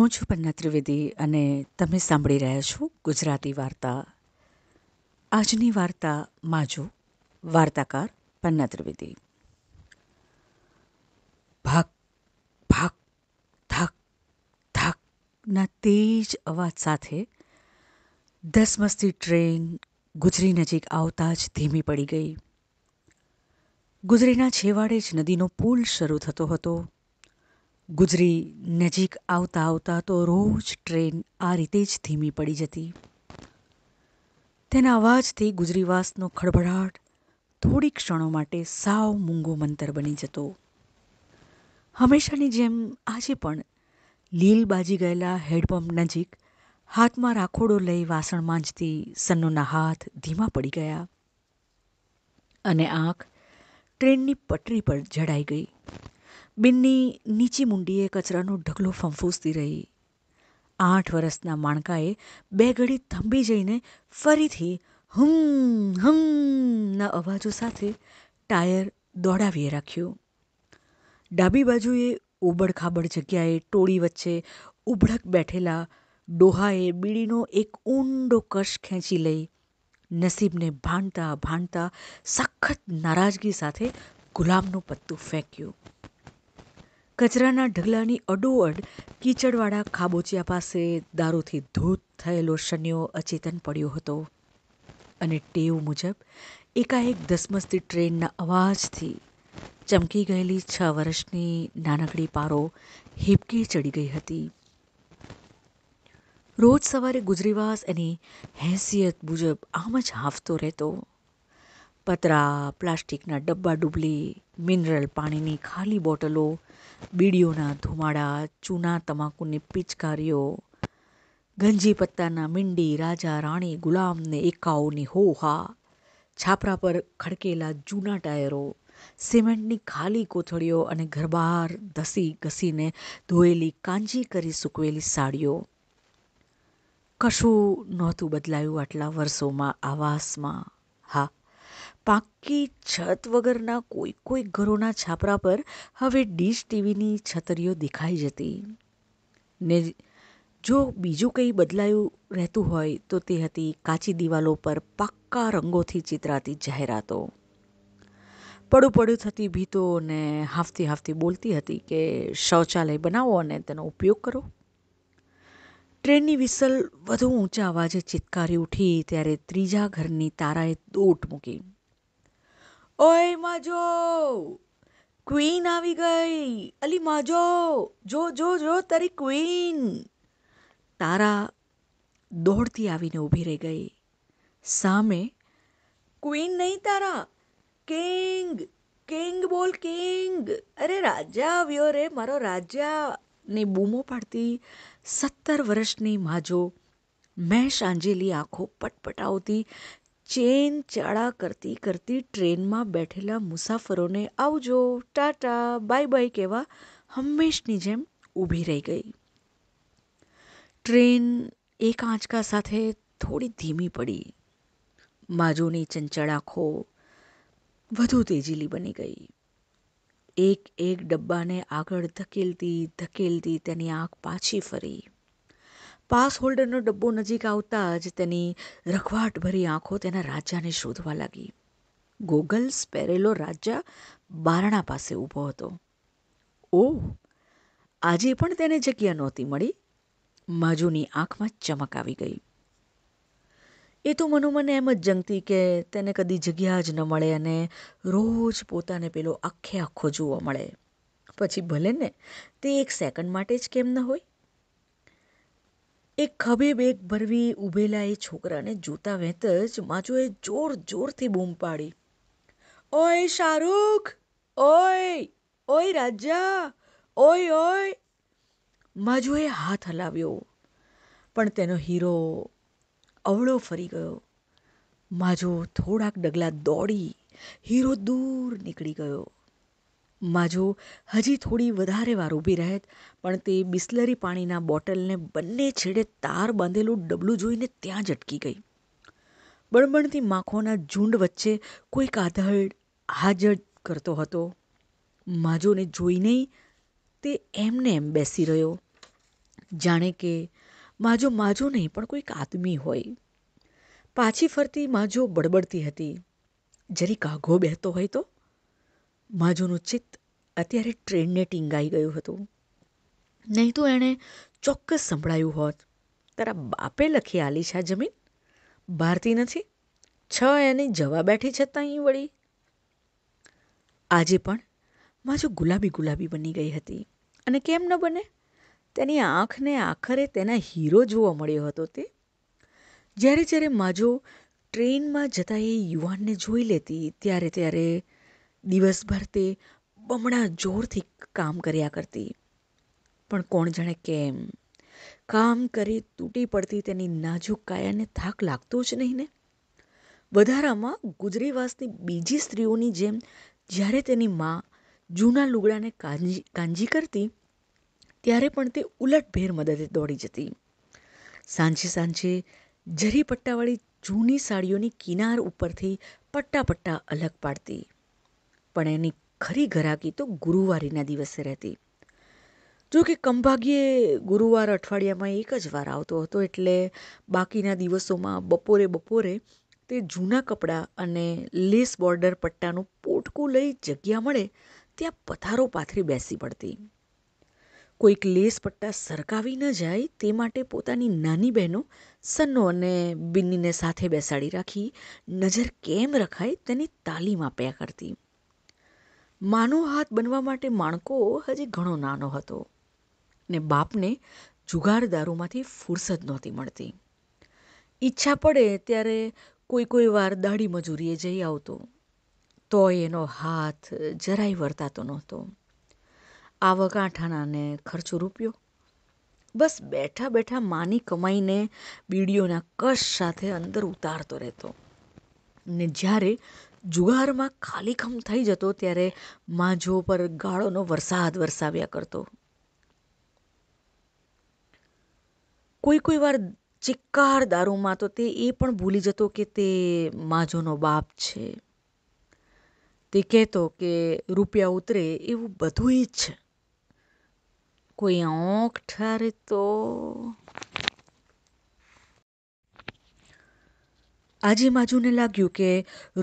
હું છું પન્ના ત્રિવેદી અને તમે સાંભળી રહ્યા છો ગુજરાતી વાર્તા આજની વાર્તા માજો વાર્તાકાર પન્ના ત્રિવેદી ભાગ ભાગ ધાક ધાકના તેજ અવાજ સાથે દસમસ્તી ટ્રેન ગુજરી નજીક આવતા જ ધીમી પડી ગઈ ગુજરીના છેવાડે જ નદીનો પુલ શરૂ થતો હતો ગુજરી નજીક આવતા આવતા તો રોજ ટ્રેન આ રીતે જ ધીમી પડી જતી તેના અવાજથી ગુજરીવાસનો ખળભળાટ થોડી ક્ષણો માટે સાવ મૂંગો મંતર બની જતો હંમેશાની જેમ આજે પણ લીલ બાજી ગયેલા હેડપંપ નજીક હાથમાં રાખોડો લઈ વાસણ માંજતી સન્નુના હાથ ધીમા પડી ગયા અને આંખ ટ્રેનની પટરી પર જડાઈ ગઈ બિન્ની નીચી મુંડીએ કચરાનો ઢગલો ફંફૂસતી રહી આઠ વર્ષના માણકાએ બે ઘડી થંભી જઈને ફરીથી હમ હમ ના અવાજો સાથે ટાયર દોડાવીએ રાખ્યું ડાબી બાજુએ ઓબડખાબડ જગ્યાએ ટોળી વચ્ચે ઉભડક બેઠેલા ડોહાએ બીડીનો એક ઊંડો કશ ખેંચી લઈ નસીબને ભાંડતા ભાંડતા સખત નારાજગી સાથે ગુલામનું પત્તું ફેંક્યું કચરાના ઢગલાની અડોઅડ કીચડવાળા ખાબોચિયા પાસે દારૂથી ધૂત થયેલો શન્યો અચેતન પડ્યો હતો અને ટેવ મુજબ એકાએક ધસમસતી ટ્રેનના અવાજથી ચમકી ગયેલી છ વર્ષની નાનકડી પારો હિપકી ચડી ગઈ હતી રોજ સવારે ગુજરીવાસ એની હેસિયત મુજબ આમ જ હાંફતો રહેતો પતરા પ્લાસ્ટિકના ડબ્બા ડૂબલી મિનરલ પાણીની ખાલી બોટલો બીડીઓના ધુમાડા ચૂના તમાકુની પિચકારીઓ ગંજી પત્તાના મીંડી રાજા રાણી ગુલામને એકાઓની હો હા છાપરા પર ખડકેલા જૂના ટાયરો સિમેન્ટની ખાલી કોથળીઓ અને ઘરબહાર ધસી ઘસીને ધોયેલી કાંજી કરી સૂકવેલી સાડીઓ કશું નહોતું બદલાયું આટલા વર્ષોમાં આવાસમાં હા પાકી છત વગરના કોઈ કોઈ ઘરોના છાપરા પર હવે ડીશ ટીવીની છતરીઓ દેખાઈ જતી ને જો બીજું કંઈ બદલાયું રહેતું હોય તો તે હતી કાચી દિવાલો પર પાક્કા રંગોથી ચિતરાતી જાહેરાતો પડું પડું થતી ભીતો અને હાફતી હાફતી બોલતી હતી કે શૌચાલય બનાવો અને તેનો ઉપયોગ કરો ટ્રેનની વિસલ વધુ ઊંચા અવાજે ચિત્કારી ઉઠી ત્યારે ત્રીજા ઘરની તારાએ દોટ મૂકી ઓય માજો ક્વીન આવી ગઈ અલી માજો જો જો જો તારી ક્વીન તારા દોડતી આવીને ઊભી રહી ગઈ સામે ક્વીન નહીં તારા કિંગ કિંગ બોલ કિંગ અરે રાજા આવ્યો રે મારો રાજા બૂમો પાડતી સત્તર વર્ષની માજો મેં સાંજેલી આંખો પટપટાવતી ચેન ચાળા કરતી કરતી ટ્રેનમાં બેઠેલા મુસાફરોને આવજો ટાટા બાય બાય કહેવા હંમેશની જેમ ઊભી રહી ગઈ ટ્રેન એક આંચકા સાથે થોડી ધીમી પડી માજોની ચંચળ આંખો વધુ તેજીલી બની ગઈ એક એક ડબ્બાને આગળ ધકેલતી ધકેલતી તેની આંખ પાછી ફરી પાસ હોલ્ડરનો ડબ્બો નજીક આવતા જ તેની રખવાટભરી આંખો તેના રાજાને શોધવા લાગી ગોગલ્સ પહેરેલો રાજા બારણા પાસે ઊભો હતો ઓહ આજે પણ તેને જગ્યા નહોતી મળી માજુની આંખમાં ચમક આવી ગઈ એ તો મનોમને એમ જ જંગતી કે તેને કદી જગ્યા જ ન મળે અને રોજ પોતાને પેલો આખે આખો જોવા મળે પછી ભલે ને તે એક સેકન્ડ માટે જ કેમ ન હોય એ ખભે બેગ ભરવી ઊભેલા એ છોકરાને જોતા વહેત જ માચોએ જોર જોરથી બૂમ પાડી ઓય શાહરૂખ ઓય ઓય રાજા ઓય ઓય માજુએ હાથ હલાવ્યો પણ તેનો હીરો અવળો ફરી ગયો માજો થોડાક ડગલા દોડી હીરો દૂર નીકળી ગયો માજો હજી થોડી વધારે વાર ઊભી રહેત પણ તે બિસલેરી પાણીના બોટલને બંને છેડે તાર બાંધેલું ડબલું જોઈને ત્યાં જ અટકી ગઈ બળબણતી માખોના ઝુંડ વચ્ચે કોઈક આધડ હાજર કરતો હતો માજોને જોઈને તે એમને એમ બેસી રહ્યો જાણે કે માજો માજો નહીં પણ કોઈક આદમી હોય પાછી ફરતી માજો બડબડતી હતી જરી કાઘો બેહતો હોય તો માજોનું ચિત્ત અત્યારે ટ્રેનને ટીંગાઈ ગયું હતું નહીં તો એણે ચોક્કસ સંભળાયું હોત તારા બાપે લખી આલી છે જમીન ભારતી નથી છ એની જવા બેઠી છે અહીં વળી આજે પણ માજો ગુલાબી ગુલાબી બની ગઈ હતી અને કેમ ન બને તેની આંખને આખરે તેના હીરો જોવા મળ્યો હતો તે જ્યારે જ્યારે માજો ટ્રેનમાં જતા એ યુવાનને જોઈ લેતી ત્યારે ત્યારે દિવસભર તે બમણા જોરથી કામ કર્યા કરતી પણ કોણ જાણે કેમ કામ કરી તૂટી પડતી તેની નાજુક કાયાને થાક લાગતો જ નહીં ને વધારામાં ગુજરીવાસની બીજી સ્ત્રીઓની જેમ જ્યારે તેની મા જૂના લુગડાને કાંજી કાંજી કરતી ત્યારે પણ તે ઉલટભેર મદદે દોડી જતી સાંજે સાંજે જરી પટ્ટાવાળી જૂની સાડીઓની કિનાર ઉપરથી પટ્ટા પટ્ટા અલગ પાડતી પણ એની ખરી ઘરાકી તો ગુરુવારીના દિવસે રહેતી જો કે કંભાગ્યે ગુરુવાર અઠવાડિયામાં એક જ વાર આવતો હતો એટલે બાકીના દિવસોમાં બપોરે બપોરે તે જૂના કપડાં અને લેસ બોર્ડર પટ્ટાનું પોટકું લઈ જગ્યા મળે ત્યાં પથારો પાથરી બેસી પડતી કોઈક લેસ પટ્ટા સરકાવી ન જાય તે માટે પોતાની નાની બહેનો સન્નો અને બિન્નીને સાથે બેસાડી રાખી નજર કેમ રખાય તેની તાલીમ આપ્યા કરતી માનવ હાથ બનવા માટે માણકો હજી ઘણો નાનો હતો ને બાપને જુગાર દારૂમાંથી ફુરસદ નહોતી મળતી ઈચ્છા પડે ત્યારે કોઈ કોઈ વાર દાઢી મજૂરીએ જઈ આવતો તોય એનો હાથ જરાય વર્તાતો નહોતો આવક આઠાણાને ખર્ચો રૂપિયો બસ બેઠા બેઠા માની કમાઈને બીડીઓના કશ સાથે અંદર ઉતારતો રહેતો ને જ્યારે જુગારમાં ખાલીખમ થઈ જતો ત્યારે માજો પર ગાળોનો વરસાદ વરસાવ્યા કરતો કોઈ કોઈ વાર ચિક્કાર દારૂમાં તો તે એ પણ ભૂલી જતો કે તે માજોનો બાપ છે તે કહેતો કે રૂપિયા ઉતરે એવું બધું જ છે કોઈ ઓંખ ઠારે તો આજે માજુને લાગ્યું કે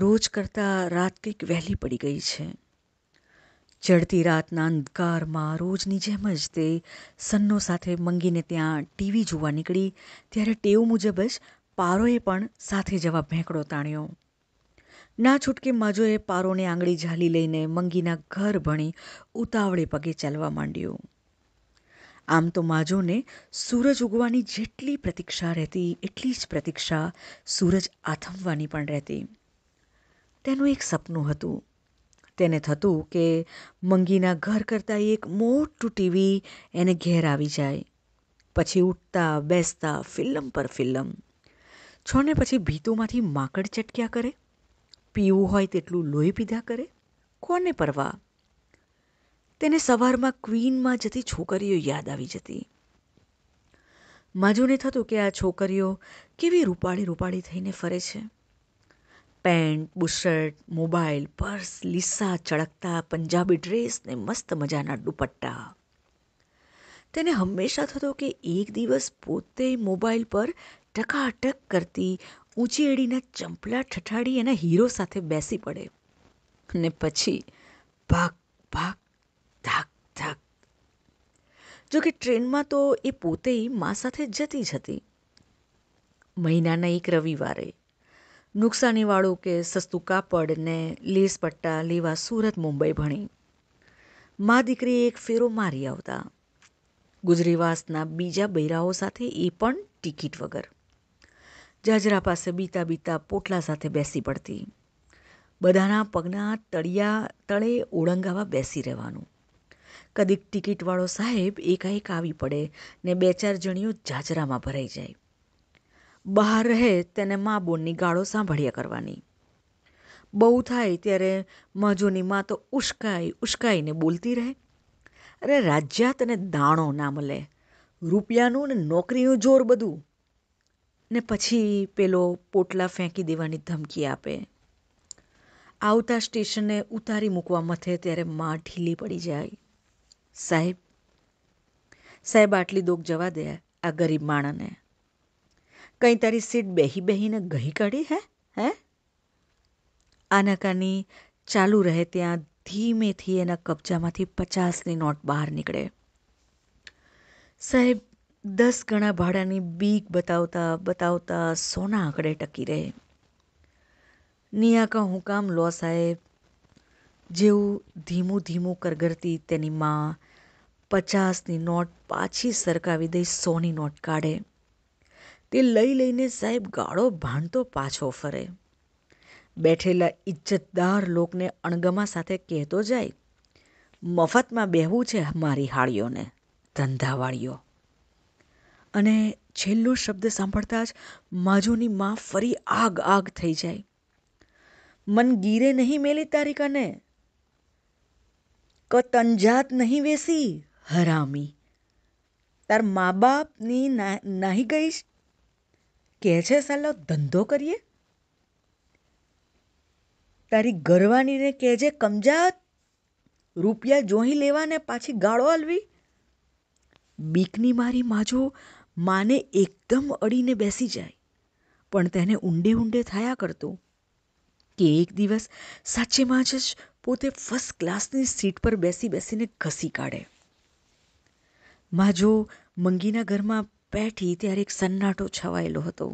રોજ કરતાં રાત કંઈક વહેલી પડી ગઈ છે ચડતી રાતના અંધકારમાં રોજની જેમ જ તે સન્નો સાથે મંગીને ત્યાં ટીવી જોવા નીકળી ત્યારે ટેવ મુજબ જ પારોએ પણ સાથે જવા ભેંકડો તાણ્યો ના છૂટકે માજોએ પારોને આંગળી ઝાલી લઈને મંગીના ઘર ભણી ઉતાવળે પગે ચાલવા માંડ્યું આમ તો માજોને સૂરજ ઉગવાની જેટલી પ્રતીક્ષા રહેતી એટલી જ પ્રતીક્ષા સૂરજ આથમવાની પણ રહેતી તેનું એક સપનું હતું તેને થતું કે મંગીના ઘર કરતાં એક મોટું ટીવી એને ઘેર આવી જાય પછી ઉઠતા બેસતા ફિલ્મ પર ફિલ્મ છોને પછી ભીતોમાંથી માકડ ચટક્યા કરે પીવું હોય તેટલું લોહી પીધા કરે કોને પરવા તેને સવારમાં ક્વીનમાં જતી છોકરીઓ યાદ આવી જતી માજુને થતું કે આ છોકરીઓ કેવી રૂપાળી રૂપાળી થઈને ફરે છે પેન્ટ બુશર્ટ મોબાઈલ પર્સ લીસા ચળકતા પંજાબી ડ્રેસ ને મસ્ત મજાના દુપટ્ટા તેને હંમેશા થતો કે એક દિવસ પોતે મોબાઈલ પર ટકાટક કરતી ઊંચી એડીના ચંપલા ઠઠાડી એના હીરો સાથે બેસી પડે ને પછી ભાગ ભાગ ધાક ધાક જોકે ટ્રેનમાં તો એ પોતે મા સાથે જતી જ હતી મહિનાના એક રવિવારે નુકસાનીવાળું કે સસ્તું કાપડ ને લેસપટ્ટા લેવા સુરત મુંબઈ ભણી મા દીકરી એક ફેરો મારી આવતા ગુજરીવાસના બીજા બૈરાઓ સાથે એ પણ ટિકિટ વગર જાજરા પાસે બીતા બીતા પોટલા સાથે બેસી પડતી બધાના પગના તળિયા તળે ઓળંગાવા બેસી રહેવાનું કદીક ટિકિટવાળો સાહેબ એકાએક આવી પડે ને બે ચાર જણીઓ જાજરામાં ભરાઈ જાય બહાર રહે તેને મા બોનની ગાળો સાંભળ્યા કરવાની બહુ થાય ત્યારે મજોની મા તો ઉશ્કાઈ ઉશ્કાઈને બોલતી રહે અરે રાજ્યા તને દાણો ના મળે રૂપિયાનું ને નોકરીનું જોર બધું ને પછી પેલો પોટલા ફેંકી દેવાની ધમકી આપે આવતા સ્ટેશને ઉતારી મૂકવા મથે ત્યારે મા ઢીલી પડી જાય સાહેબ સાહેબ આટલી દોખ જવા દે આ ગરીબ માણને કંઈ તારી સીટ બેહી બેહીને ગહી કાઢી હે હે આનાકાની ચાલુ રહે ત્યાં ધીમેથી એના કબજામાંથી પચાસની નોટ બહાર નીકળે સાહેબ દસ ગણા ભાડાની બીક બતાવતા બતાવતા સોના આંકડે ટકી રહે નિયાકા હું કામ લો સાહેબ જેવું ધીમું ધીમું કરગરતી તેની માં પચાસની નોટ પાછી સરકાવી દઈ સોની નોટ કાઢે તે લઈ લઈને સાહેબ ગાળો ભાણતો પાછો ફરે બેઠેલા ઇજ્જતદાર લોકને અણગમા સાથે કહેતો જાય મફતમાં બેહવું છે મારી હાળીઓને ધંધાવાળીઓ અને છેલ્લો શબ્દ સાંભળતા જ માજુની માં ફરી આગ આગ થઈ જાય મન ગીરે નહીં મેલી તારી કને કતંજાત નહીં વેસી હરામી તાર મા બાપની નાહી ગઈશ કહે છે સાલો ધંધો કરીએ તારી ઘરવાનીને કહેજે કમજાત રૂપિયા જોઈ લેવાને પાછી ગાળો હલવી બીકની મારી માજો માને એકદમ અડીને બેસી જાય પણ તેને ઊંડે ઊંડે થયા કરતો કે એક દિવસ સાચેમાં જ પોતે ફર્સ્ટ ક્લાસની સીટ પર બેસી બેસીને ઘસી કાઢે માં જો મંગીના ઘરમાં બેઠી ત્યારે એક સન્નાટો છવાયેલો હતો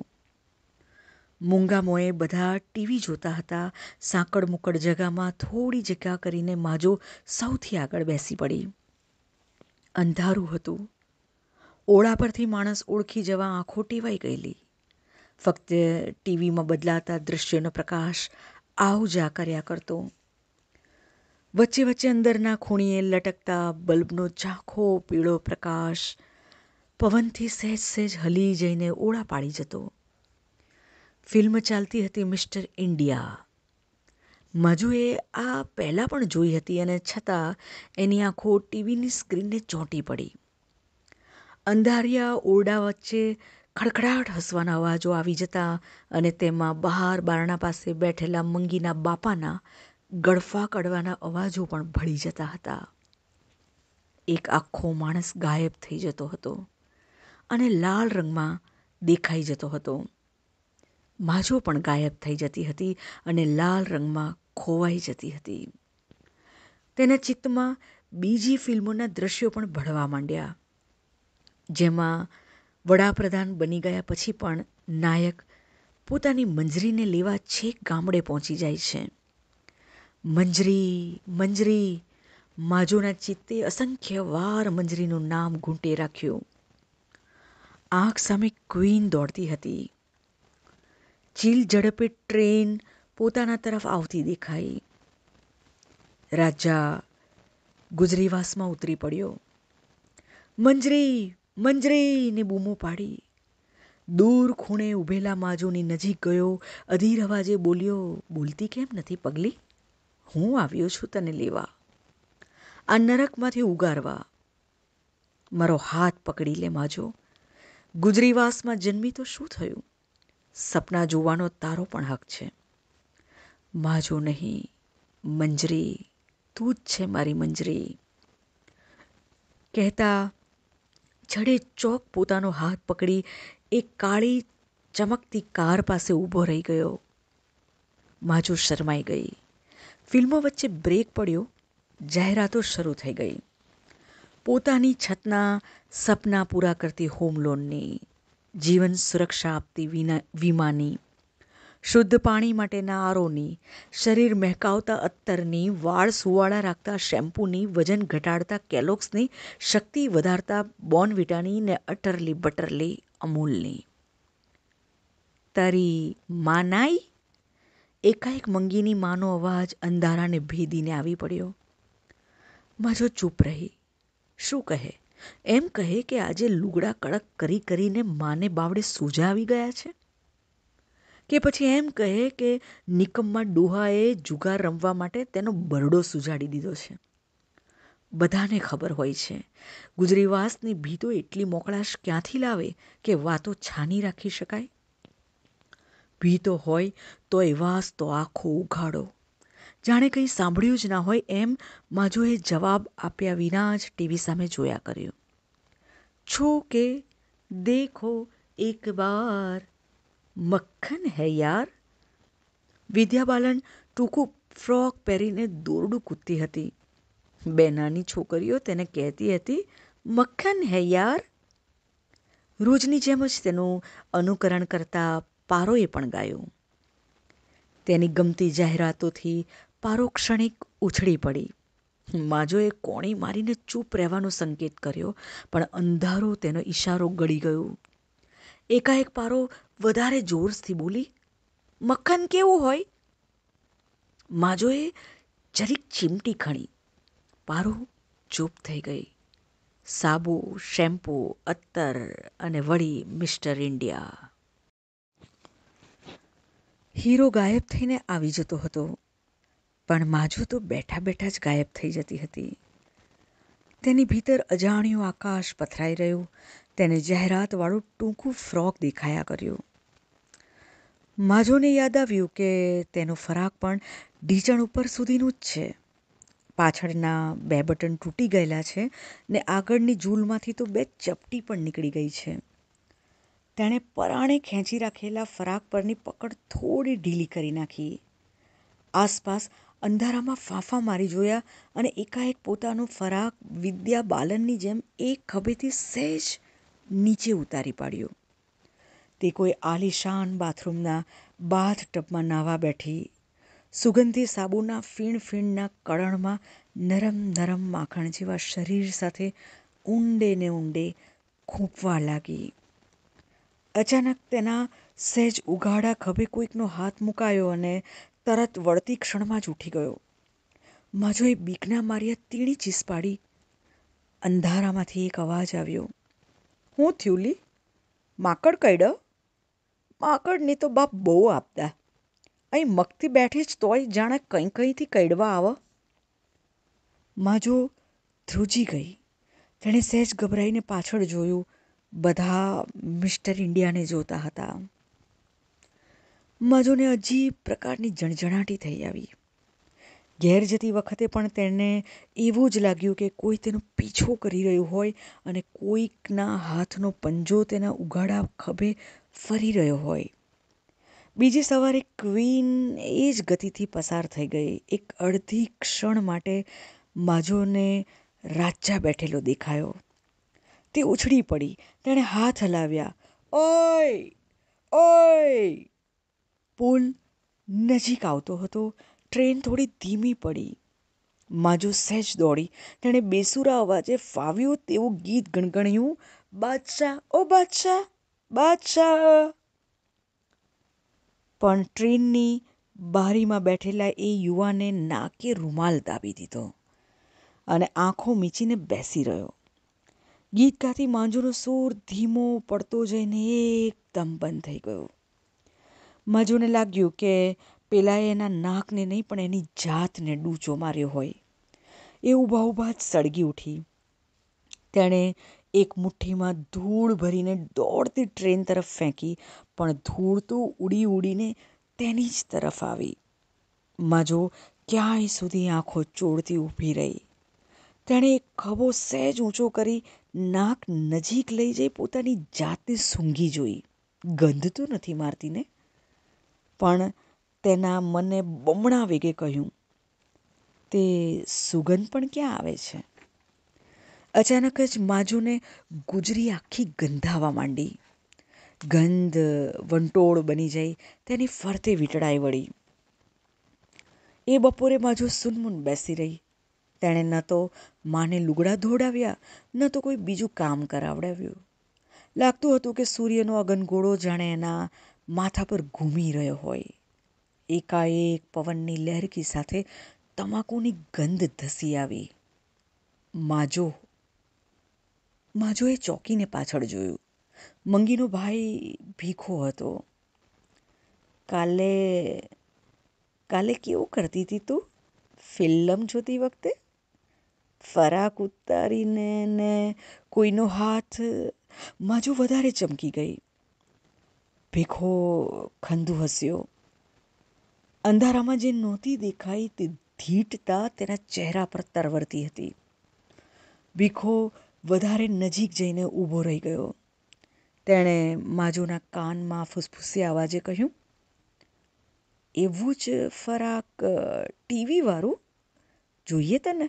મૂંગા બધા ટીવી જોતા હતા સાંકળ મુકડ જગામાં થોડી જગ્યા કરીને માજો સૌથી આગળ બેસી પડી અંધારું હતું ઓળા પરથી માણસ ઓળખી જવા આંખો ટીવાઈ ગયેલી ફક્ત ટીવીમાં બદલાતા દૃશ્યનો પ્રકાશ આવ જા કર્યા કરતો વચ્ચે વચ્ચે અંદરના ખૂણીએ લટકતા બલ્બનો ઝાંખો પીળો પ્રકાશ પવનથી સહેજ સહેજ હલી જઈને ઓળા પાડી જતો ફિલ્મ ચાલતી હતી મિસ્ટર ઇન્ડિયા મજુએ આ પહેલાં પણ જોઈ હતી અને છતાં એની આંખો ટીવીની સ્ક્રીનને ચોંટી પડી અંધારિયા ઓરડા વચ્ચે ખડખડાટ હસવાના અવાજો આવી જતા અને તેમાં બહાર બારણા પાસે બેઠેલા મંગીના બાપાના ગળફા કડવાના અવાજો પણ ભળી જતા હતા એક આખો માણસ ગાયબ થઈ જતો હતો અને લાલ રંગમાં દેખાઈ જતો હતો માજો પણ ગાયબ થઈ જતી હતી અને લાલ રંગમાં ખોવાઈ જતી હતી તેના ચિત્તમાં બીજી ફિલ્મોના દ્રશ્યો પણ ભળવા માંડ્યા જેમાં વડાપ્રધાન બની ગયા પછી પણ નાયક પોતાની મંજરીને લેવા છેક ગામડે પહોંચી જાય છે મંજરી મંજરી માજોના ચિત્તે અસંખ્ય વાર મંજરીનું નામ ઘૂંટે રાખ્યું આંખ સામે ક્વીન દોડતી હતી ચીલ ઝડપે ટ્રેન પોતાના તરફ આવતી દેખાઈ રાજા ગુજરીવાસમાં ઉતરી પડ્યો મંજરી મંજરીને બૂમો પાડી દૂર ખૂણે ઊભેલા માજોની નજીક ગયો અધીર અવાજે બોલ્યો બોલતી કેમ નથી પગલી હું આવ્યો છું તને લેવા આ નરકમાંથી ઉગારવા મારો હાથ પકડી લે માજો ગુજરીવાસમાં જન્મી તો શું થયું સપના જોવાનો તારો પણ હક છે માજો નહીં મંજરી તું જ છે મારી મંજરી કહેતા જડે ચોક પોતાનો હાથ પકડી એક કાળી ચમકતી કાર પાસે ઊભો રહી ગયો માજો શરમાઈ ગઈ ફિલ્મો વચ્ચે બ્રેક પડ્યો જાહેરાતો શરૂ થઈ ગઈ પોતાની છતના સપના પૂરા કરતી હોમ લોનની જીવન સુરક્ષા આપતી વિના વીમાની શુદ્ધ પાણી માટેના આરોની શરીર મહેકાવતા અત્તરની વાળ સુવાળા રાખતા શેમ્પૂની વજન ઘટાડતા કેલોક્સની શક્તિ વધારતા બોનવિટાની ને અટરલી બટરલી અમૂલની તારી માનાઈ એકાએક મંગીની માનો અવાજ અંધારાને ભેદીને આવી પડ્યો માજો ચૂપ રહી શું કહે એમ કહે કે આજે લુગડા કડક કરી કરીને માને બાવડે સૂજા આવી ગયા છે કે પછી એમ કહે કે નિકમમાં ડોહાએ જુગાર રમવા માટે તેનો બરડો સુજાડી દીધો છે બધાને ખબર હોય છે ગુજરીવાસની ભીતો એટલી મોકળાશ ક્યાંથી લાવે કે વાતો છાની રાખી શકાય ભીતો હોય તોય તો આખો ઉઘાડો જાણે કંઈ સાંભળ્યું જ ના હોય એમ માજોએ જવાબ આપ્યા વિના જ ટીવી સામે જોયા કર્યું છો કે દેખો એક બાર મક્ખન હૈ યાર વિદ્યા બાલન ટૂંકું ફ્રોક પહેરીને દોરડું કૂદતી હતી બે નાની છોકરીઓ તેને કહેતી હતી મક્ખન હૈ યાર રોજની જેમ જ તેનું અનુકરણ કરતા પારોએ પણ ગાયું તેની ગમતી જાહેરાતોથી પારો ક્ષણિક ઉછળી પડી માજોએ કોણી મારીને ચૂપ રહેવાનો સંકેત કર્યો પણ અંધારો તેનો ઈશારો ગળી ગયો એકાએક પારો વધારે જોરથી બોલી મક્ખન કેવું હોય માજોએ જરીક ચીમટી ખણી પારો ચૂપ થઈ ગઈ સાબુ શેમ્પૂ અત્તર અને વળી મિસ્ટર ઇન્ડિયા હીરો ગાયબ થઈને આવી જતો હતો પણ માજો તો બેઠા બેઠા જ ગાયબ થઈ જતી હતી તેની ભીતર અજાણ્યું આકાશ પથરાઈ રહ્યું તેને જાહેરાતવાળું ટૂંકું ફ્રોક દેખાયા કર્યું માજોને યાદ આવ્યું કે તેનો ફરાક પણ ઢીચણ ઉપર સુધીનું જ છે પાછળના બે બટન તૂટી ગયેલા છે ને આગળની ઝૂલમાંથી તો બે ચપટી પણ નીકળી ગઈ છે તેણે પરાણે ખેંચી રાખેલા ફરાક પરની પકડ થોડી ઢીલી કરી નાખી આસપાસ અંધારામાં ફાંફા મારી જોયા અને એકાએક પોતાનો ફરાક વિદ્યા બાલનની જેમ એક ખભેથી સહેજ નીચે ઉતારી પાડ્યો તે કોઈ આલીશાન બાથરૂમના બાથ ટબમાં નાહવા બેઠી સુગંધી સાબુના ફીણ ફીણના કળણમાં નરમ નરમ માખણ જેવા શરીર સાથે ઊંડે ને ઊંડે ખૂંપવા લાગી અચાનક તેના સહેજ ઉઘાડા ખભે કોઈકનો હાથ મુકાયો અને તરત વળતી ક્ષણમાં જ ઉઠી ગયો માજોએ બીકના માર્યા તીણી ચીસ પાડી અંધારામાંથી એક અવાજ આવ્યો હું થ્યુલી માકડ કઈડ માકડની તો બાપ બહુ આપતા અહીં મગતી બેઠી જ તોય જાણે કંઈ કંઈથી કઈડવા આવ માજો ધ્રુજી ગઈ તેણે સહેજ ગભરાઈને પાછળ જોયું બધા મિસ્ટર ઇન્ડિયાને જોતા હતા મજોને અજીબ પ્રકારની જણજણાટી થઈ આવી ઘેર જતી વખતે પણ તેને એવું જ લાગ્યું કે કોઈ તેનો પીછો કરી રહ્યું હોય અને કોઈકના હાથનો પંજો તેના ઉઘાડા ખભે ફરી રહ્યો હોય બીજી સવારે ક્વીન એ જ ગતિથી પસાર થઈ ગઈ એક અડધી ક્ષણ માટે માજોને રાચા બેઠેલો દેખાયો તે ઉછળી પડી તેણે હાથ હલાવ્યા ઓય ઓય પુલ નજીક આવતો હતો ટ્રેન થોડી ધીમી પડી માજો સહેજ દોડી તેણે બેસુરા અવાજે ફાવ્યું તેવું ગીત ગણગણ્યું બાદશાહ ઓ બાદશાહ બાદશાહ પણ ટ્રેનની બારીમાં બેઠેલા એ યુવાને નાકે રૂમાલ દાબી દીધો અને આંખો મીચીને બેસી રહ્યો ગીત ગાતી માંજોનો સૂર ધીમો પડતો જઈને એકદમ બંધ થઈ ગયો માજોને લાગ્યું કે પેલાએ એના નાકને નહીં પણ એની જાતને ડૂચો માર્યો હોય એ ઉભા ઉભા જ સળગી ઉઠી તેણે એક મુઠ્ઠીમાં ધૂળ ભરીને દોડતી ટ્રેન તરફ ફેંકી પણ ધૂળ તો ઉડી ઉડીને તેની જ તરફ આવી માજો ક્યાંય સુધી આંખો ચોળતી ઊભી રહી તેણે એક ખભો સહેજ ઊંચો કરી નાક નજીક લઈ જઈ પોતાની જાતને સૂંઘી જોઈ ગંધ તો નથી મારતી ને પણ તેના મને બમણા વેગે કહ્યું તે સુગંધ પણ ક્યાં આવે છે અચાનક જ માજુને ગુજરી આખી ગંધાવા માંડી ગંધ વંટોળ બની જઈ તેની ફરતે વીંટળાઈ વળી એ બપોરે માજો સુનમુન બેસી રહી તેણે ન તો માને લુગડા ધોવડાવ્યા ન તો કોઈ બીજું કામ કરાવડાવ્યું લાગતું હતું કે સૂર્યનો અગનગોળો જાણે એના માથા પર ઘૂમી રહ્યો હોય એકાએક પવનની લહેરકી સાથે તમાકુની ગંધ ધસી આવી માજો માજોએ ચોકીને પાછળ જોયું મંગીનો ભાઈ ભીખો હતો કાલે કાલે કેવું કરતી હતી તું ફિલ્મ જોતી વખતે ફરાક ઉતારીને ને કોઈનો હાથ માજો વધારે ચમકી ગઈ ભીખો ખંદુ હસ્યો અંધારામાં જે નહોતી દેખાઈ તે ધીટતા તેના ચહેરા પર તરવરતી હતી ભીખો વધારે નજીક જઈને ઊભો રહી ગયો તેણે માજોના કાનમાં ફૂસફૂસી અવાજે કહ્યું એવું જ ફરાક ટીવીવાળું જોઈએ તને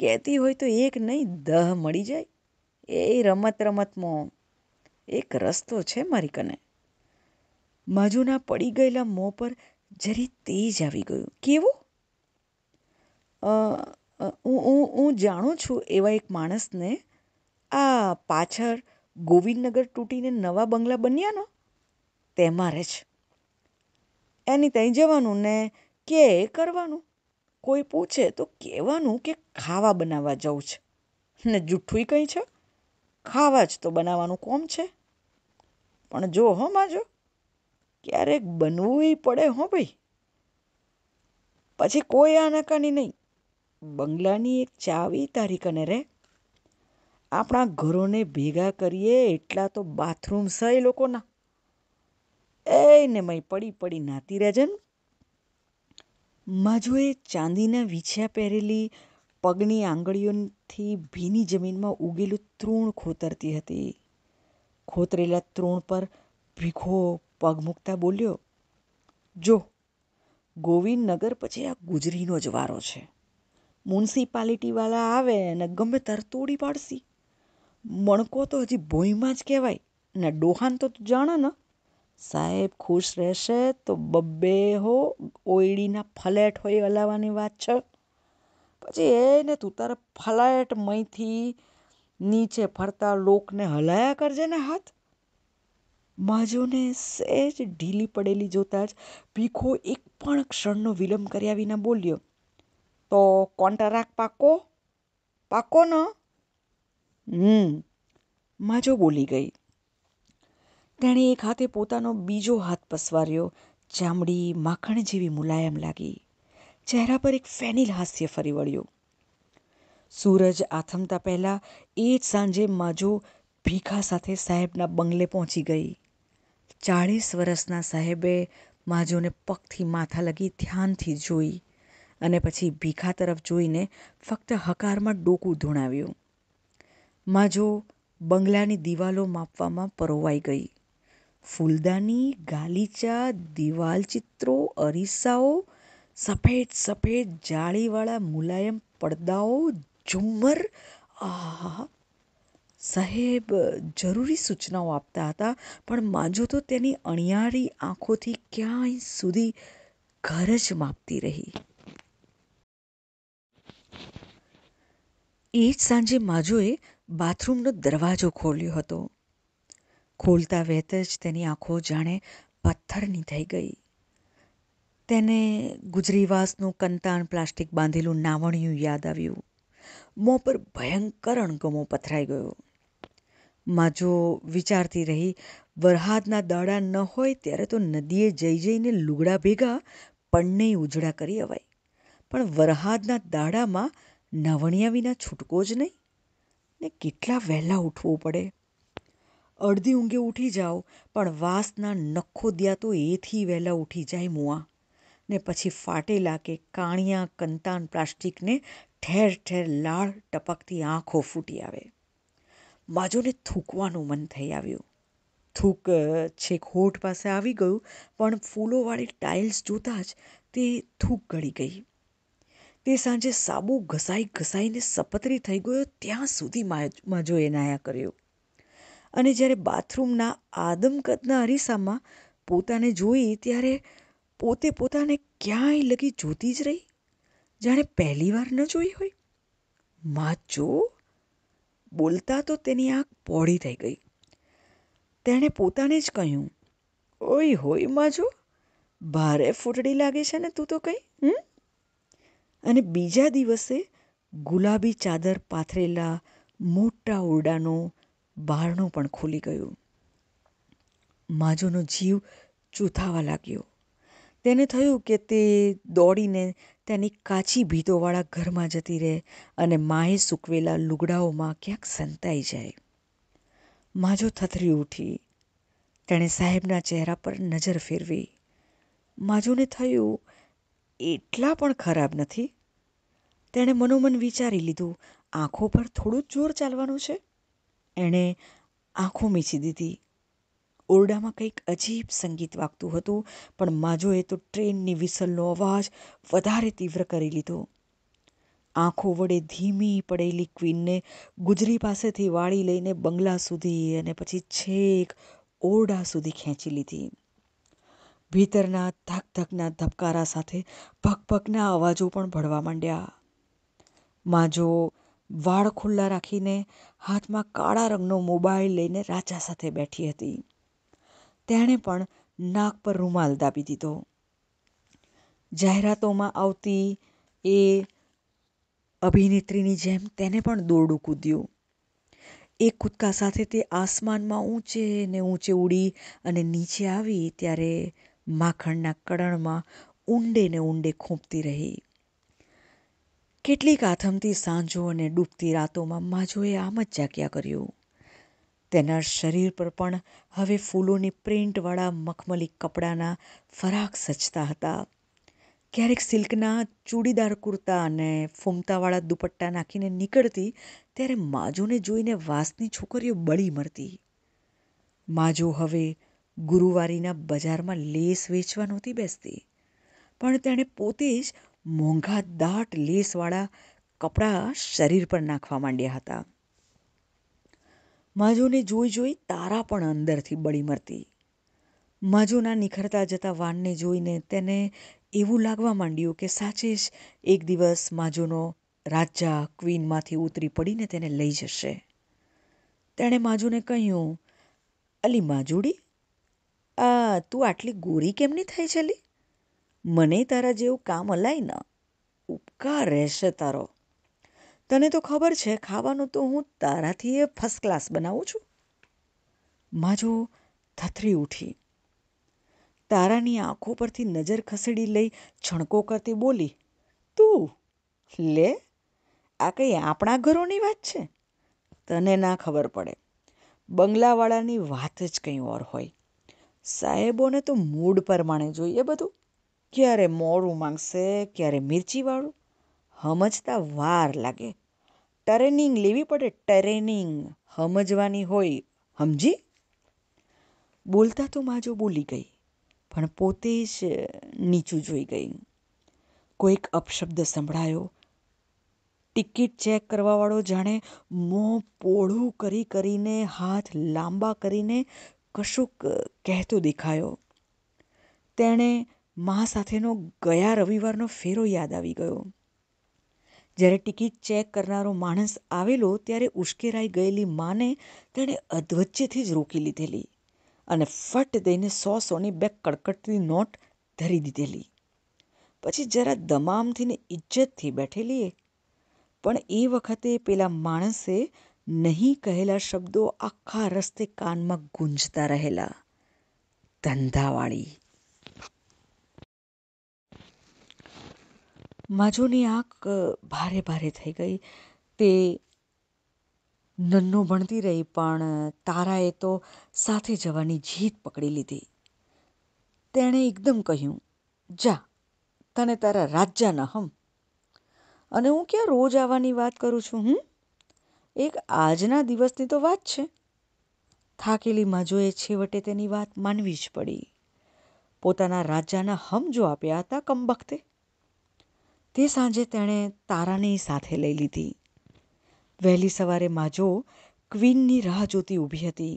કહેતી હોય તો એક નહીં દહ મળી જાય એ રમત રમતમાં એક રસ્તો છે મારી કને માજુના પડી ગયેલા મોં પર જરી તેજ આવી ગયું કેવું હું હું હું જાણું છું એવા એક માણસને આ પાછળ ગોવિંદનગર તૂટીને નવા બંગલા બન્યાનો તેમાં રહે છે એની ત્યાં જવાનું ને કે કરવાનું કોઈ પૂછે તો કહેવાનું કે ખાવા બનાવવા જાઉં છે ને જુઠ્ઠું કંઈ છે ખાવા જ તો બનાવવાનું કોમ છે પણ જો હો માજો ક્યારેક બનવું પડે હો ભાઈ પછી કોઈ આનાકાની નહીં બંગલાની એક ચાવી તારી કને રે આપણા ઘરોને ભેગા કરીએ એટલા તો બાથરૂમ સહ લોકોના એ ને મય પડી પડી નાતી રહેજે ને માજોએ ચાંદીના વીંછિયા પહેરેલી પગની આંગળીઓથી ભીની જમીનમાં ઉગેલું તૃણ ખોતરતી હતી ખોતરેલા તૃણ પર ભીખો પગ મૂકતા બોલ્યો જો ગોવિંદનગર પછી આ ગુજરીનો જ વારો છે મ્યુનિસિપાલિટીવાળા આવે અને ગમે તર તોડી પાડશી મણકો તો હજી ભોંયમાં જ કહેવાય ને ડોહાન તો જાણે ને સાહેબ ખુશ રહેશે તો બબ્બે હો ઓયડીના ફલેટ હોય હલાવવાની વાત છે પછી એને તું તારા ફલેટમયથી નીચે ફરતા લોકને હલાયા કરજે ને હાથ માજોને સહેજ ઢીલી પડેલી જોતા જ ભીખો એક પણ ક્ષણનો વિલંબ કર્યા વિના બોલ્યો તો કોન્ટરાક પાકો પાકો ન હમ માજો બોલી ગઈ તેણે એક હાથે પોતાનો બીજો હાથ પસવાર્યો ચામડી માખણ જેવી મુલાયમ લાગી ચહેરા પર એક ફેનિલ હાસ્ય ફરી વળ્યું સૂરજ આથમતા પહેલાં એ જ સાંજે માજો ભીખા સાથે સાહેબના બંગલે પહોંચી ગઈ ચાળીસ વર્ષના સાહેબે માજોને પગથી માથા લગી ધ્યાનથી જોઈ અને પછી ભીખા તરફ જોઈને ફક્ત હકારમાં ડોકું ધૂણાવ્યું માજો બંગલાની દિવાલો માપવામાં પરોવાઈ ગઈ ફૂલદાની ગાલીચા દિવાલ ચિત્રો અરીસાઓ સફેદ સફેદ જાળીવાળા મુલાયમ પડદાઓ ઝુમ્મર આહાહા સાહેબ જરૂરી સૂચનાઓ આપતા હતા પણ માજો તો તેની અણિયાળી આંખોથી ક્યાંય સુધી ઘર જ માપતી રહી એ જ સાંજે માજોએ બાથરૂમનો દરવાજો ખોલ્યો હતો ખોલતા વેંત જ તેની આંખો જાણે પથ્થરની થઈ ગઈ તેને ગુજરીવાસનું કંતાણ પ્લાસ્ટિક બાંધેલું નાવણિયું યાદ આવ્યું મોં પર ભયંકર અણગમો પથરાઈ ગયો માજો વિચારતી રહી વરહાદના દાડા ન હોય ત્યારે તો નદીએ જઈ જઈને લુગડા ભેગા પણને ઉજળા કરી અવાય પણ વરહાદના દાડામાં નવણિયા વિના છૂટકો જ નહીં ને કેટલા વહેલા ઉઠવું પડે અડધી ઊંઘે ઉઠી જાઓ પણ વાંસના નખોદિયા તો એથી વહેલા ઊઠી જાય મુઆ ને પછી ફાટેલા કે કાણિયા કંતાન પ્લાસ્ટિકને ઠેર ઠેર લાળ ટપકતી આંખો ફૂટી આવે માજોને થૂંકવાનું મન થઈ આવ્યું થૂંક છેક હોઠ પાસે આવી ગયું પણ ફૂલોવાળી ટાઇલ્સ જોતાં જ તે થૂંક ગળી ગઈ તે સાંજે સાબુ ઘસાઈ ઘસાઈને સપતરી થઈ ગયો ત્યાં સુધી માજોએ નાયા કર્યો અને જ્યારે બાથરૂમના આદમકદના અરીસામાં પોતાને જોઈ ત્યારે પોતે પોતાને ક્યાંય લગી જોતી જ રહી જાણે પહેલી વાર ન જોઈ હોય માં બોલતા તો તેની આંખ પહોળી થઈ ગઈ તેણે પોતાને જ કહ્યું ઓય હોય માજો ભારે ફૂટડી લાગે છે ને તું તો કંઈ હમ અને બીજા દિવસે ગુલાબી ચાદર પાથરેલા મોટા ઓરડાનો બારણું પણ ખુલી ગયું માજોનો જીવ ચૂથાવા લાગ્યો તેને થયું કે તે દોડીને તેની કાચી ભીતોવાળા ઘરમાં જતી રહે અને માએ સૂકવેલા લુગડાઓમાં ક્યાંક સંતાઈ જાય માજો થથરી ઉઠી તેણે સાહેબના ચહેરા પર નજર ફેરવી માજોને થયું એટલા પણ ખરાબ નથી તેણે મનોમન વિચારી લીધું આંખો પર થોડું જોર ચાલવાનું છે એણે આંખો મીંચી દીધી ઓરડામાં કંઈક અજીબ સંગીત વાગતું હતું પણ માજોએ તો ટ્રેનની વિસલનો અવાજ વધારે તીવ્ર કરી લીધો આંખો વડે ધીમી પડેલી ક્વીનને ગુજરી પાસેથી વાળી લઈને બંગલા સુધી અને પછી છેક ઓરડા સુધી ખેંચી લીધી ભીતરના ધક ધકના ધબકારા સાથે ભક અવાજો પણ ભળવા માંડ્યા માજો વાળ ખુલ્લા રાખીને હાથમાં કાળા રંગનો મોબાઈલ લઈને રાજા સાથે બેઠી હતી તેણે પણ નાક પર રૂમાલ દાબી દીધો જાહેરાતોમાં આવતી એ અભિનેત્રીની જેમ તેને પણ દોરડું કૂદ્યું એક કૂદકા સાથે તે આસમાનમાં ઊંચે ને ઊંચે ઉડી અને નીચે આવી ત્યારે માખણના કળણમાં ઊંડે ને ઊંડે ખૂંપતી રહી કેટલીક આથમતી સાંજો અને ડૂબતી રાતોમાં માજોએ આમ જ જાગ્યા કર્યું તેના શરીર પર પણ હવે ફૂલોની પ્રિન્ટવાળા મખમલી કપડાના ફરાક સજતા હતા ક્યારેક સિલ્કના ચૂડીદાર કુર્તા અને ફૂમતાવાળા દુપટ્ટા નાખીને નીકળતી ત્યારે માજોને જોઈને વાસની છોકરીઓ બળી મરતી માજો હવે ગુરુવારીના બજારમાં લેસ વેચવા નહોતી બેસતી પણ તેણે પોતે જ મોંઘા દાટ લેસવાળા કપડાં શરીર પર નાખવા માંડ્યા હતા માજોને જોઈ જોઈ તારા પણ અંદરથી બળી મરતી માજોના નિખરતા જતા વાનને જોઈને તેને એવું લાગવા માંડ્યું કે સાચે જ એક દિવસ માજોનો રાજા ક્વીનમાંથી ઉતરી પડીને તેને લઈ જશે તેણે માજુને કહ્યું અલી માજુડી આ તું આટલી ગોરી કેમની થઈ છેલી મને તારા જેવું કામ અલાય ન ઉપકાર રહેશે તારો તને તો ખબર છે ખાવાનું તો હું તારાથી એ ફર્સ્ટ ક્લાસ બનાવું છું માજો થથરી ઉઠી તારાની આંખો પરથી નજર ખસેડી લઈ છણકો કરતી બોલી તું લે આ કંઈ આપણા ઘરોની વાત છે તને ના ખબર પડે બંગલાવાળાની વાત જ કંઈ ઓર હોય સાહેબોને તો મૂડ પ્રમાણે જોઈએ બધું ક્યારે મોળું માંગશે ક્યારે મિર્ચીવાળું સમજતા વાર લાગે ટ્રેનિંગ લેવી પડે ટ્રેનિંગ સમજવાની હોય સમજી બોલતા તો માજો બોલી ગઈ પણ પોતે જ નીચું જોઈ ગઈ કોઈક અપશબ્દ સંભળાયો ટિકિટ ચેક કરવાવાળો જાણે મોં પોળું કરી કરીને હાથ લાંબા કરીને કશુંક કહેતો દેખાયો તેણે મા સાથેનો ગયા રવિવારનો ફેરો યાદ આવી ગયો જ્યારે ટિકિટ ચેક કરનારો માણસ આવેલો ત્યારે ઉશ્કેરાઈ ગયેલી માને તેણે અધવચ્ચેથી જ રોકી લીધેલી અને ફટ દઈને સો સોની બે કડકડતી નોટ ધરી દીધેલી પછી જરા દમામથી ને ઇજ્જતથી બેઠેલી પણ એ વખતે પેલા માણસે નહીં કહેલા શબ્દો આખા રસ્તે કાનમાં ગુંજતા રહેલા ધંધાવાળી માજોની આંખ ભારે ભારે થઈ ગઈ તે નન્નો ભણતી રહી પણ તારાએ તો સાથે જવાની જીત પકડી લીધી તેણે એકદમ કહ્યું જા તને તારા રાજ્યાના હમ અને હું ક્યાં રોજ આવવાની વાત કરું છું હું એક આજના દિવસની તો વાત છે થાકેલી માજોએ છેવટે તેની વાત માનવી જ પડી પોતાના રાજાના હમ જો આપ્યા હતા કમબખતે તે સાંજે તેણે તારાની સાથે લઈ લીધી વહેલી સવારે માજો ક્વીનની રાહ જોતી ઊભી હતી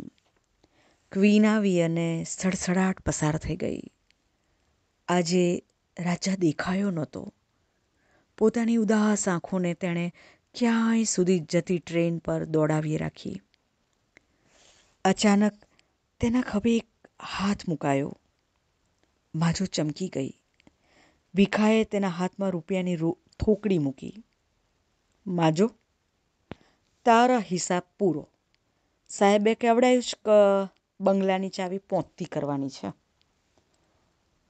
ક્વીન આવી અને સડસડાટ પસાર થઈ ગઈ આજે રાજા દેખાયો નહોતો પોતાની ઉદાસ આંખોને તેણે ક્યાંય સુધી જતી ટ્રેન પર દોડાવી રાખી અચાનક તેના ખભે એક હાથ મુકાયો માજો ચમકી ગઈ ભીખાએ તેના હાથમાં રૂપિયાની થોકડી મૂકી માજો તારા હિસાબ પૂરો સાહેબે કેવડાયું જ બંગલાની ચાવી પહોંચતી કરવાની છે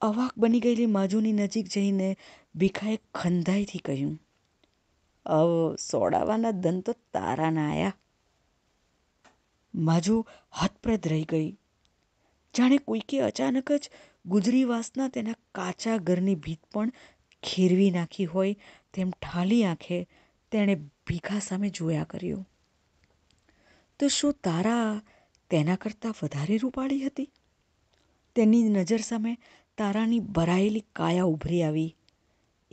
અવાક બની ગયેલી માજુની નજીક જઈને ભીખાએ ખંધાઈથી કહ્યું અવ સોડાવાના દંત તો તારાના આયા માજુ હતપ્રદ રહી ગઈ જાણે કોઈકે અચાનક જ ગુજરીવાસના તેના કાચા ઘરની ભીંત પણ ખેરવી નાખી હોય તેમ ઠાલી આંખે તેણે ભીખા સામે જોયા કર્યું તો શું તારા તેના કરતાં વધારે રૂપાળી હતી તેની નજર સામે તારાની ભરાયેલી કાયા ઉભરી આવી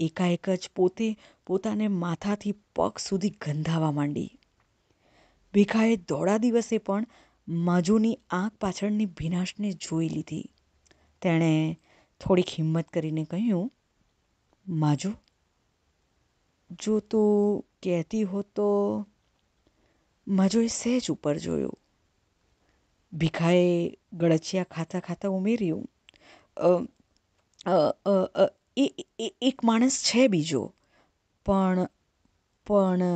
એકાએક જ પોતે પોતાને માથાથી પગ સુધી ગંધાવા માંડી ભીખાએ દોડા દિવસે પણ માજુની આંખ પાછળની ભીનાશને જોઈ લીધી તેણે થોડીક હિંમત કરીને કહ્યું માજુ જો તું કહેતી હો તો માજોએ સહેજ ઉપર જોયું ભીખાએ ગળચિયા ખાતા ખાતા ઉમેર્યું એ એક માણસ છે બીજો પણ પણ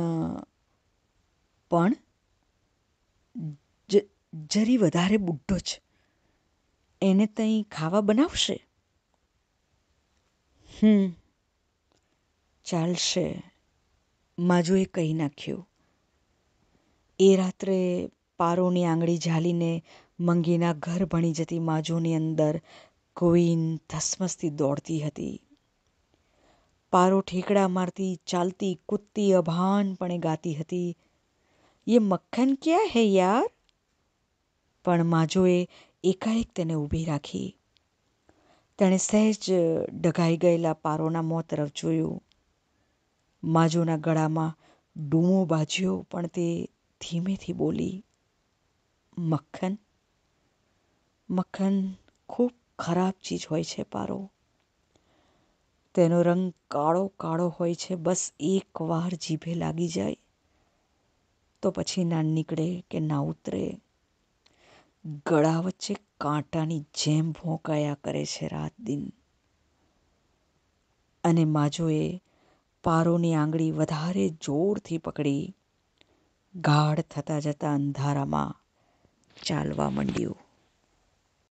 પણ જરી વધારે બુઢો છે એને તઈ ખાવા બનાવશે હમ ચાલશે માજોએ કહી નાખ્યું એ રાત્રે પારોની આંગળી ઝાલીને મંગીના ઘર ભણી જતી માજોની અંદર કોઈન ધસમસતી દોડતી હતી પારો ઠેકડા મારતી ચાલતી કૂદતી અભાનપણે ગાતી હતી યે મક્ખન ક્યાં હે યાર પણ માજોએ એકાએક તેને ઊભી રાખી તેણે સહેજ ડઘાઈ ગયેલા પારોના મોં તરફ જોયું માજોના ગળામાં ડૂમો બાજ્યો પણ તે ધીમેથી બોલી મક્ખન મક્ખન ખૂબ ખરાબ ચીજ હોય છે પારો તેનો રંગ કાળો કાળો હોય છે બસ એક વાર જીભે લાગી જાય તો પછી ના નીકળે કે ના ઉતરે ગળા વચ્ચે કાંટાની જેમ ભોંકાયા કરે છે રાત દિન અને માજોએ પારોની આંગળી વધારે જોરથી પકડી ગાઢ થતા જતા અંધારામાં ચાલવા માંડ્યું